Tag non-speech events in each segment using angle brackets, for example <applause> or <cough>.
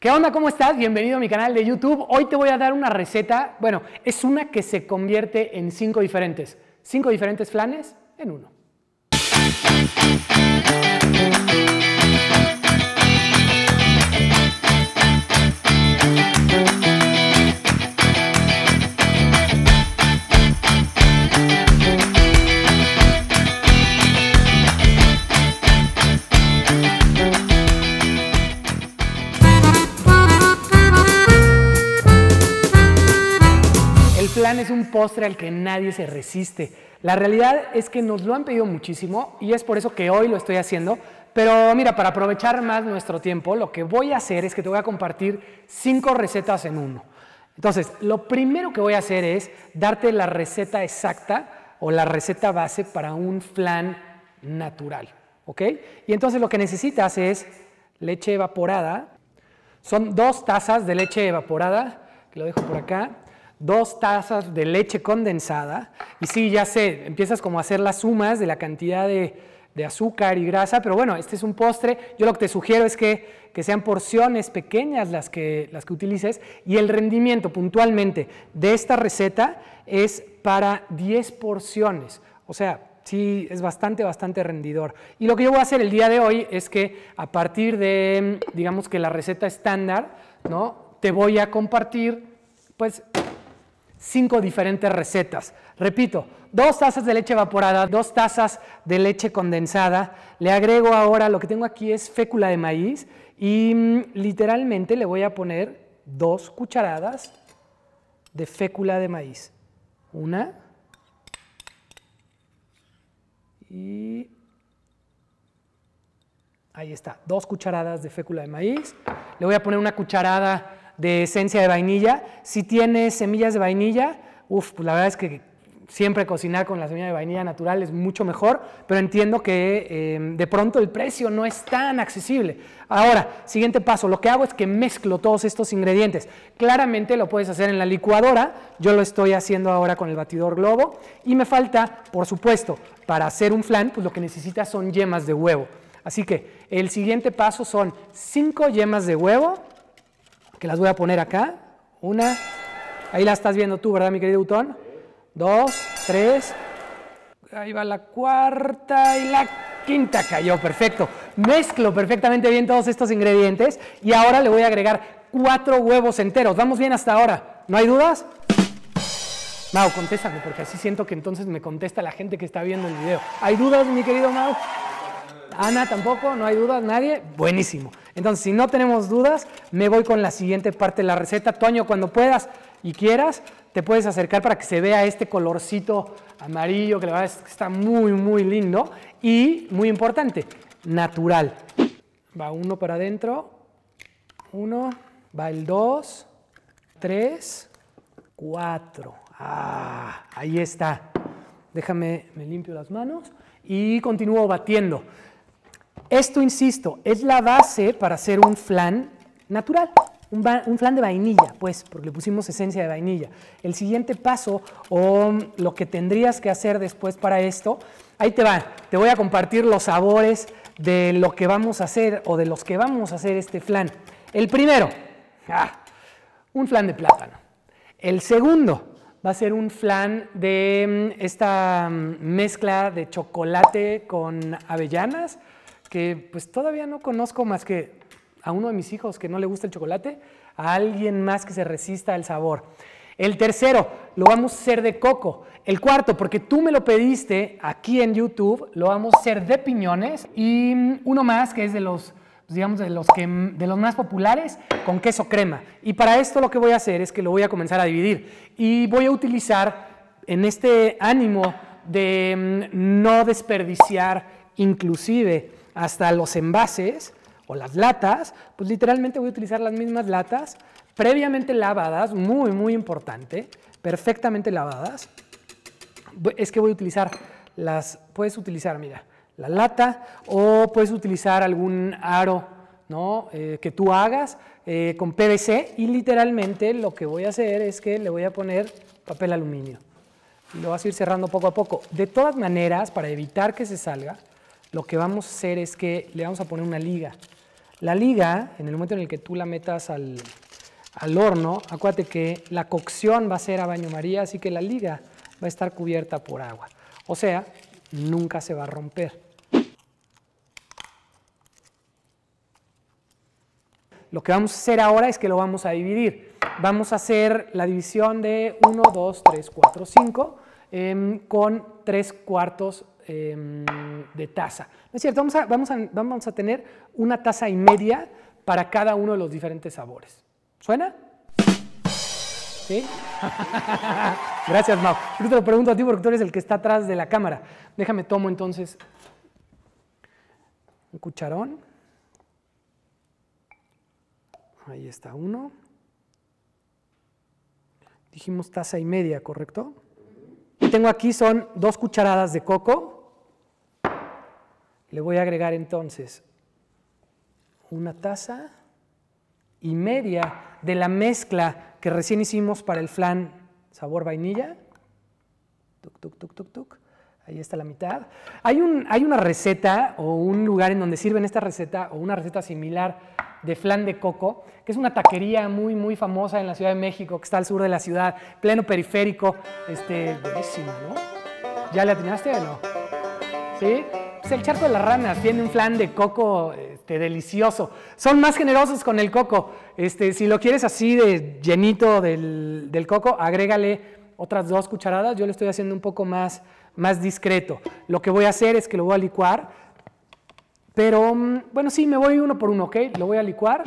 ¿Qué onda? ¿Cómo estás? Bienvenido a mi canal de YouTube. Hoy te voy a dar una receta, bueno, es una que se convierte en cinco diferentes, cinco diferentes flanes en uno. postre al que nadie se resiste. La realidad es que nos lo han pedido muchísimo y es por eso que hoy lo estoy haciendo. Pero mira, para aprovechar más nuestro tiempo, lo que voy a hacer es que te voy a compartir cinco recetas en uno. Entonces, lo primero que voy a hacer es darte la receta exacta o la receta base para un flan natural. ¿Ok? Y entonces lo que necesitas es leche evaporada. Son dos tazas de leche evaporada, que lo dejo por acá dos tazas de leche condensada. Y sí, ya sé, empiezas como a hacer las sumas de la cantidad de, azúcar y grasa, pero bueno, este es un postre. Yo lo que te sugiero es que, sean porciones pequeñas las que, las que utilices y el rendimiento puntualmente de esta receta es para 10 porciones. O sea, sí, es bastante, bastante rendidor. Y lo que yo voy a hacer el día de hoy es que a partir de, digamos que la receta estándar, ¿no? Te voy a compartir, pues, cinco diferentes recetas. Repito, dos tazas de leche evaporada, dos tazas de leche condensada. Le agrego ahora, lo que tengo aquí es fécula de maíz y mm, literalmente le voy a poner dos cucharadas de fécula de maíz. Una y ahí está, dos cucharadas de fécula de maíz. Le voy a poner una cucharada de esencia de vainilla. Si tienes semillas de vainilla, uff, pues la verdad es que siempre cocinar con la semilla de vainilla natural es mucho mejor, pero entiendo que em, de pronto el precio no es tan accesible. Ahora, siguiente paso, lo que hago es que mezclo todos estos ingredientes. Claramente lo puedes hacer en la licuadora, yo lo estoy haciendo ahora con el batidor globo y me falta, por supuesto, para hacer un flan, pues lo que necesitas son yemas de huevo. Así que el siguiente paso son 5 yemas de huevo, que las voy a poner acá. Una, ahí la estás viendo tú, ¿verdad, mi querido Utón? Dos, tres, ahí va la cuarta y la quinta cayó, perfecto. Mezclo perfectamente bien todos estos ingredientes y ahora le voy a agregar cuatro huevos enteros. Vamos bien hasta ahora, ¿no hay dudas? Mau, contéstame, porque así siento que entonces me contesta la gente que está viendo el video. ¿Hay dudas, mi querido Mau? Ana tampoco, no hay dudas, nadie. Buenísimo. Entonces, si no tenemos dudas, me voy con la siguiente parte de la receta. Toño, cuando puedas y quieras, te puedes acercar para que se vea este colorcito amarillo, que la verdad está muy, muy lindo. Y, muy importante, natural. Va uno para adentro, uno, va el dos, tres, cuatro. Ah, ahí está. Déjame, me limpio las manos y continúo batiendo. Esto, insisto, es la base para hacer un flan natural, un, flan de vainilla, pues, porque le pusimos esencia de vainilla. El siguiente paso o lo que tendrías que hacer después para esto, ahí te va, te voy a compartir los sabores de lo que vamos a hacer o de los que vamos a hacer este flan. El primero, ah, un flan de plátano. El segundo va a ser un flan de mm, esta mm, mezcla de chocolate con avellanas, que pues todavía no conozco más que a uno de mis hijos que no le gusta el chocolate, a alguien más que se resista al sabor. El tercero, lo vamos a hacer de coco. El cuarto, porque tú me lo pediste aquí en YouTube, lo vamos a hacer de piñones. Y uno más que es de los, pues, digamos, de los, que, de los más populares, con queso crema. Y para esto lo que voy a hacer es que lo voy a comenzar a dividir. Y voy a utilizar en este ánimo de mm, no desperdiciar inclusive hasta los envases o las latas, pues literalmente voy a utilizar las mismas latas, previamente lavadas, muy, muy importante, perfectamente lavadas. Es que voy a utilizar las, puedes utilizar, mira, la lata o puedes utilizar algún aro ¿no? Eh, que tú hagas eh, con PVC y literalmente lo que voy a hacer es que le voy a poner papel aluminio. lo vas a ir cerrando poco a poco. De todas maneras, para evitar que se salga, lo que vamos a hacer es que le vamos a poner una liga. La liga, en el momento en el que tú la metas al, horno, acuérdate que la cocción va a ser a baño maría, así que la liga va a estar cubierta por agua. O sea, nunca se va a romper. Lo que vamos a hacer ahora es que lo vamos a dividir. Vamos a hacer la división de 1, 2, 3, 4, 5. Em, con tres cuartos em, de taza. ¿No es cierto? Vamos a, vamos a tener una taza y media para cada uno de los diferentes sabores. ¿Suena? ¿Sí? <laughs> Gracias, Mau. Yo te lo pregunto a ti porque tú eres el que está atrás de la cámara. Déjame tomo entonces un cucharón. Ahí está uno. Dijimos taza y media, ¿correcto? tengo aquí son dos cucharadas de coco. Le voy a agregar entonces una taza y media de la mezcla que recién hicimos para el flan sabor vainilla. Tuk tuk tuk tuk tuk. Ahí está la mitad. Hay, un, hay una receta o un lugar en donde sirven esta receta o una receta similar de Flan de Coco, que es una taquería muy, muy famosa en la Ciudad de México, que está al sur de la ciudad, pleno periférico. Este, buenísimo, ¿no? ¿Ya la atinaste o no? ¿Sí? es pues el Charco de las Ranas tiene un flan de coco este, delicioso. Son más generosos con el coco. Este, si lo quieres así de llenito del, del coco, agrégale otras dos cucharadas. Yo lo estoy haciendo un poco más, más discreto. Lo que voy a hacer es que lo voy a licuar pero mm, bueno, sí, me voy uno por uno, ¿ok? Lo voy a licuar.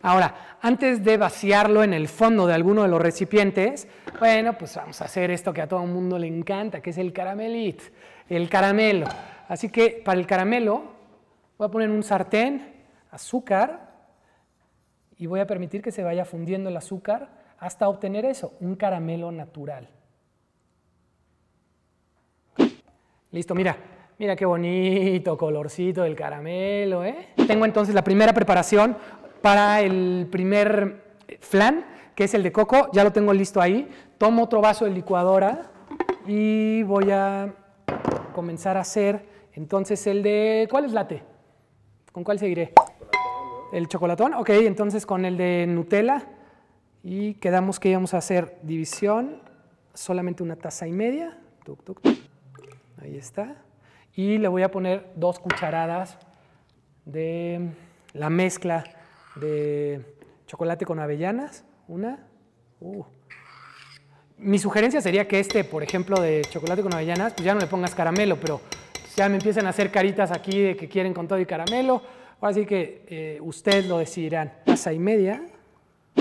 Ahora, antes de vaciarlo en el fondo de alguno de los recipientes, bueno, pues vamos a hacer esto que a todo el mundo le encanta, que es el caramelit, el caramelo. Así que para el caramelo voy a poner un sartén, azúcar, y voy a permitir que se vaya fundiendo el azúcar hasta obtener eso, un caramelo natural. Listo, mira, mira qué bonito colorcito del caramelo, ¿eh? Tengo entonces la primera preparación para el primer flan, que es el de coco, ya lo tengo listo ahí. Tomo otro vaso de licuadora y voy a comenzar a hacer entonces el de... ¿Cuál es late? ¿Con cuál seguiré? El chocolatón, ok, entonces con el de Nutella y quedamos que íbamos a hacer división, solamente una taza y media. Tuc, tuc, Ahí está. Y le voy a poner dos cucharadas de la mezcla de chocolate con avellanas. Una. Uh. Mi sugerencia sería que este, por ejemplo, de chocolate con avellanas, pues ya no le pongas caramelo, pero ya me empiezan a hacer caritas aquí de que quieren con todo y caramelo. así que eh, ustedes lo decidirán. Masa y media.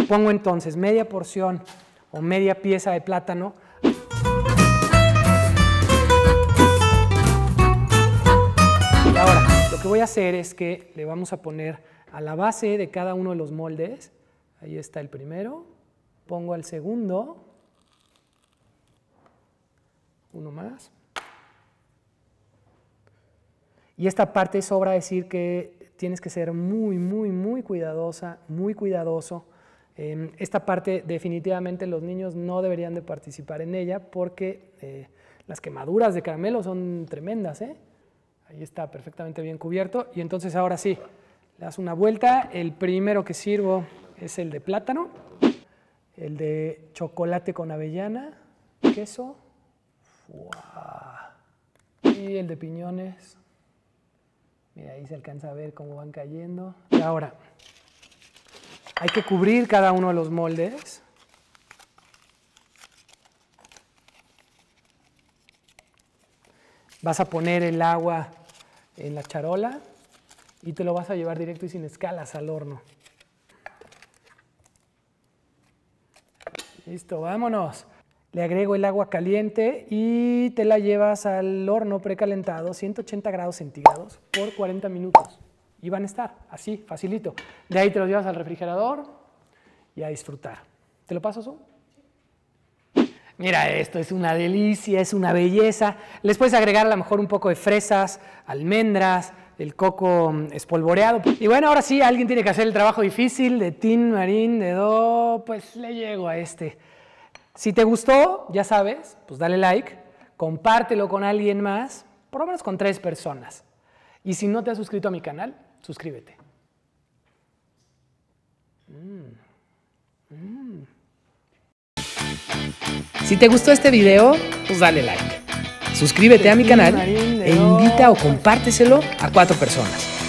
Pongo entonces media porción o media pieza de plátano que voy a hacer es que le vamos a poner a la base de cada uno de los moldes, ahí está el primero, pongo al segundo, uno más, y esta parte sobra decir que tienes que ser muy, muy, muy cuidadosa, muy cuidadoso. Em, esta parte definitivamente los niños no deberían de participar en ella porque eh, las quemaduras de caramelo son tremendas. ¿eh? Ahí está perfectamente bien cubierto. Y entonces ahora sí, le das una vuelta. El primero que sirvo es el de plátano, el de chocolate con avellana, queso y el de piñones. Mira, ahí se alcanza a ver cómo van cayendo. Y ahora, hay que cubrir cada uno de los moldes. Vas a poner el agua en la charola y te lo vas a llevar directo y sin escalas al horno. Listo, vámonos. Le agrego el agua caliente y te la llevas al horno precalentado, 180 grados centígrados, por 40 minutos. Y van a estar así, facilito. De ahí te los llevas al refrigerador y a disfrutar. ¿Te lo paso, Zoom? Mira, esto es una delicia, es una belleza. Les puedes agregar a lo mejor un poco de fresas, almendras, el coco mm, espolvoreado. Y bueno, ahora sí, alguien tiene que hacer el trabajo difícil de Tin Marín, de Do, pues le llego a este. Si te gustó, ya sabes, pues dale like, compártelo con alguien más, por lo menos con tres personas. Y si no te has suscrito a mi canal, suscríbete. Mmm, mmm. Si te gustó este video, pues dale like. Suscríbete a mi canal e invita o compárteselo a cuatro personas.